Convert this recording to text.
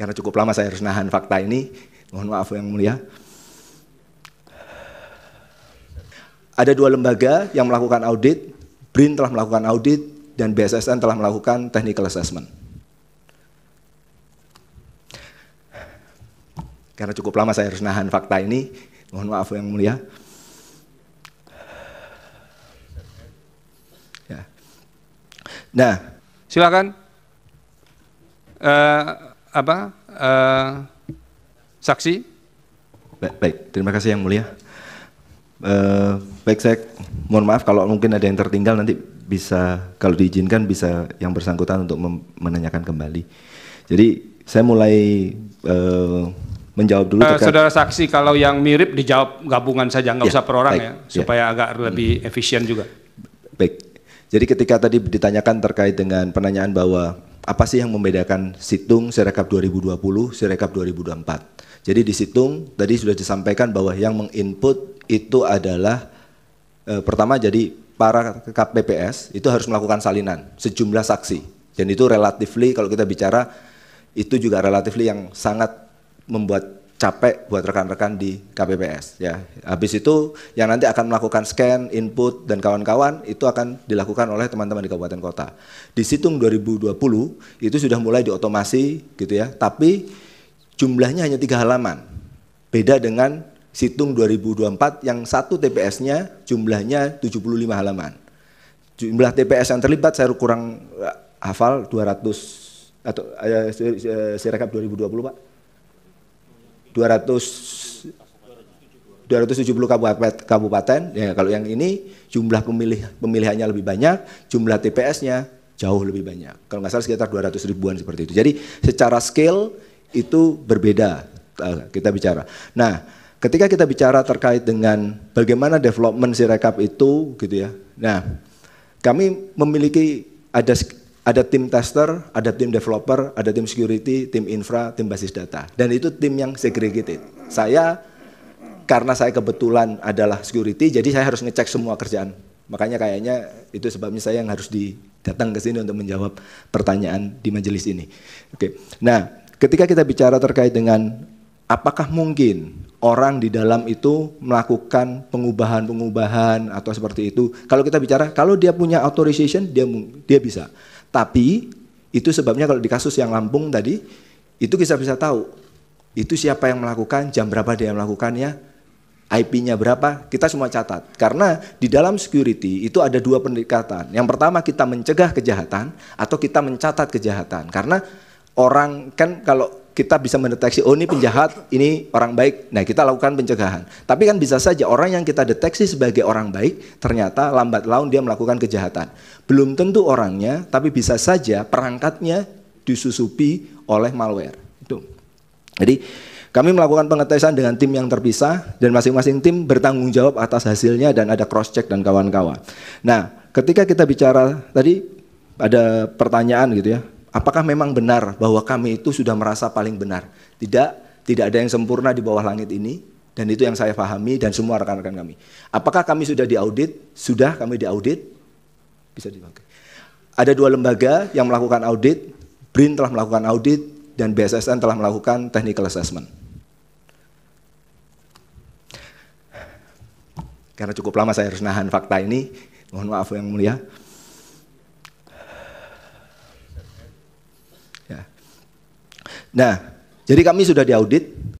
Karena cukup lama saya harus nahan fakta ini. Mohon maaf yang mulia. Ada dua lembaga yang melakukan audit. BRIN telah melakukan audit dan BSSN telah melakukan technical assessment. Karena cukup lama saya harus nahan fakta ini. Mohon maaf yang mulia. Ya. Nah, silakan. Uh, apa uh, saksi? Baik, baik, terima kasih yang mulia. Uh, baik saya mohon maaf kalau mungkin ada yang tertinggal nanti bisa kalau diizinkan bisa yang bersangkutan untuk menanyakan kembali. Jadi saya mulai uh, menjawab dulu. Uh, saudara saksi kalau yang mirip dijawab gabungan saja nggak ya, usah per orang baik, ya, ya supaya agak lebih hmm. efisien juga. Baik. Jadi ketika tadi ditanyakan terkait dengan penanyaan bahwa apa sih yang membedakan Situng Sirekap 2020, Sirekap 2024. Jadi di Situng tadi sudah disampaikan bahwa yang menginput itu adalah e, pertama jadi para KPPS itu harus melakukan salinan sejumlah saksi. Dan itu relatifly kalau kita bicara itu juga relatifly yang sangat membuat capek buat rekan-rekan di KPPS ya. Habis itu yang nanti akan melakukan scan, input dan kawan-kawan itu akan dilakukan oleh teman-teman di kabupaten kota. Di situng 2020 itu sudah mulai diotomasi gitu ya, tapi jumlahnya hanya tiga halaman. Beda dengan situng 2024 yang satu TPS-nya jumlahnya 75 halaman. Jumlah TPS yang terlibat saya kurang eh, hafal 200 atau eh, eh rekap 2020 Pak 200 270 kabupaten, kabupaten ya kalau yang ini jumlah pemilih pemilihannya lebih banyak, jumlah TPS-nya jauh lebih banyak. Kalau nggak salah sekitar 200 ribuan seperti itu. Jadi secara scale itu berbeda eh, kita bicara. Nah, ketika kita bicara terkait dengan bagaimana development si rekap itu gitu ya. Nah, kami memiliki ada ada tim tester, ada tim developer, ada tim security, tim infra, tim basis data. Dan itu tim yang segregated. Saya karena saya kebetulan adalah security, jadi saya harus ngecek semua kerjaan. Makanya kayaknya itu sebabnya saya yang harus datang ke sini untuk menjawab pertanyaan di majelis ini. Oke. Nah, ketika kita bicara terkait dengan apakah mungkin orang di dalam itu melakukan pengubahan-pengubahan atau seperti itu. Kalau kita bicara, kalau dia punya authorization, dia dia bisa. Tapi itu sebabnya kalau di kasus yang Lampung tadi itu kita bisa tahu itu siapa yang melakukan, jam berapa dia melakukannya, IP-nya berapa, kita semua catat. Karena di dalam security itu ada dua pendekatan. Yang pertama kita mencegah kejahatan atau kita mencatat kejahatan. Karena orang kan kalau kita bisa mendeteksi oh ini penjahat, ini orang baik. Nah, kita lakukan pencegahan. Tapi kan bisa saja orang yang kita deteksi sebagai orang baik ternyata lambat laun dia melakukan kejahatan. Belum tentu orangnya, tapi bisa saja perangkatnya disusupi oleh malware. Itu. Jadi kami melakukan pengetesan dengan tim yang terpisah dan masing-masing tim bertanggung jawab atas hasilnya dan ada cross check dan kawan-kawan. Nah, ketika kita bicara tadi ada pertanyaan gitu ya apakah memang benar bahwa kami itu sudah merasa paling benar? Tidak, tidak ada yang sempurna di bawah langit ini dan itu yang saya pahami dan semua rekan-rekan kami. Apakah kami sudah diaudit? Sudah kami diaudit? Bisa dipakai. Ada dua lembaga yang melakukan audit, BRIN telah melakukan audit dan BSSN telah melakukan technical assessment. Karena cukup lama saya harus nahan fakta ini, mohon maaf yang mulia. Nah, jadi kami sudah diaudit,